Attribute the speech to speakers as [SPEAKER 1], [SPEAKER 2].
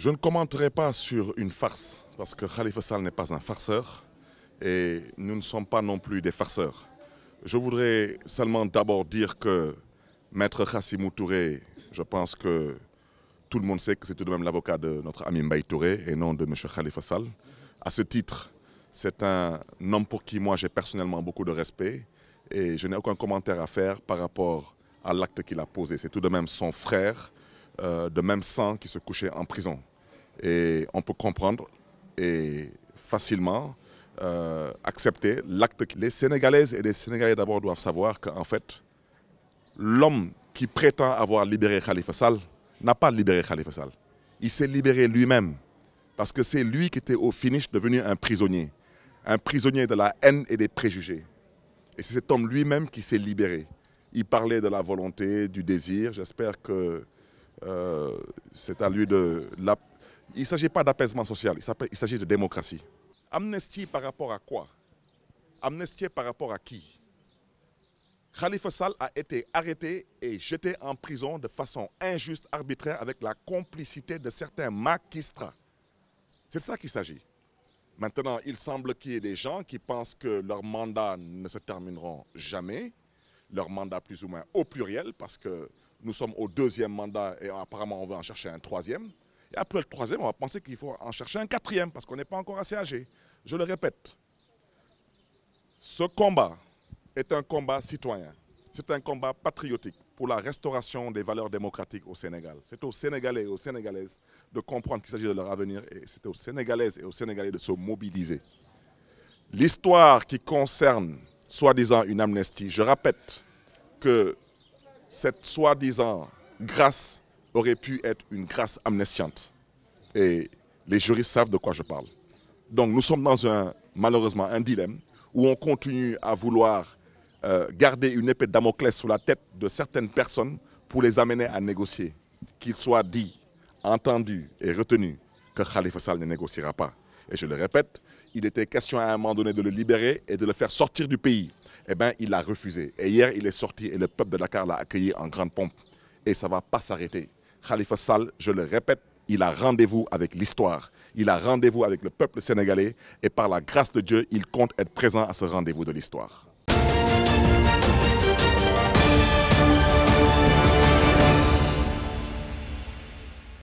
[SPEAKER 1] Je ne commenterai pas sur une farce, parce que Khalifa Sall n'est pas un farceur, et nous ne sommes pas non plus des farceurs. Je voudrais seulement d'abord dire que Maître Khassimou Touré, je pense que tout le monde sait que c'est tout de même l'avocat de notre ami Mbaye Touré et non de M. Khalifa Sall. À ce titre, c'est un homme pour qui moi j'ai personnellement beaucoup de respect et je n'ai aucun commentaire à faire par rapport à l'acte qu'il a posé. C'est tout de même son frère, euh, de même sang qui se couchait en prison. Et on peut comprendre et facilement euh, accepter l'acte. Les Sénégalaises et les Sénégalais d'abord doivent savoir qu'en fait, l'homme qui prétend avoir libéré Khalifa Sall n'a pas libéré Khalifa Sall. Il s'est libéré lui-même parce que c'est lui qui était au finish devenu un prisonnier, un prisonnier de la haine et des préjugés. Et c'est cet homme lui-même qui s'est libéré. Il parlait de la volonté, du désir. J'espère que euh, c'est à lui de... La... Il ne s'agit pas d'apaisement social, il s'agit de démocratie. Amnestie par rapport à quoi Amnestie par rapport à qui Khalifa Sall a été arrêté et jeté en prison de façon injuste, arbitraire, avec la complicité de certains magistrats. C'est de ça qu'il s'agit. Maintenant, il semble qu'il y ait des gens qui pensent que leurs mandats ne se termineront jamais, leur mandat plus ou moins au pluriel, parce que nous sommes au deuxième mandat et apparemment on veut en chercher un troisième. Et après le troisième, on va penser qu'il faut en chercher un quatrième, parce qu'on n'est pas encore assez âgé. Je le répète, ce combat est un combat citoyen, c'est un combat patriotique pour la restauration des valeurs démocratiques au Sénégal. C'est aux Sénégalais et aux Sénégalaises de comprendre qu'il s'agit de leur avenir et c'est aux Sénégalaises et aux Sénégalais de se mobiliser. L'histoire qui concerne soi-disant une amnistie. Je répète que cette soi-disant grâce aurait pu être une grâce amnestiante. Et les juristes savent de quoi je parle. Donc nous sommes dans un, malheureusement un dilemme où on continue à vouloir euh, garder une épée de Damoclès sous la tête de certaines personnes pour les amener à négocier. Qu'il soit dit, entendu et retenu que Khalifa Sall ne négociera pas. Et je le répète, il était question à un moment donné de le libérer et de le faire sortir du pays. Eh bien, il a refusé. Et hier, il est sorti et le peuple de Dakar l'a accueilli en grande pompe. Et ça ne va pas s'arrêter. Khalifa Sall, je le répète, il a rendez-vous avec l'histoire. Il a rendez-vous avec le peuple sénégalais. Et par la grâce de Dieu, il compte être présent à ce rendez-vous de l'histoire.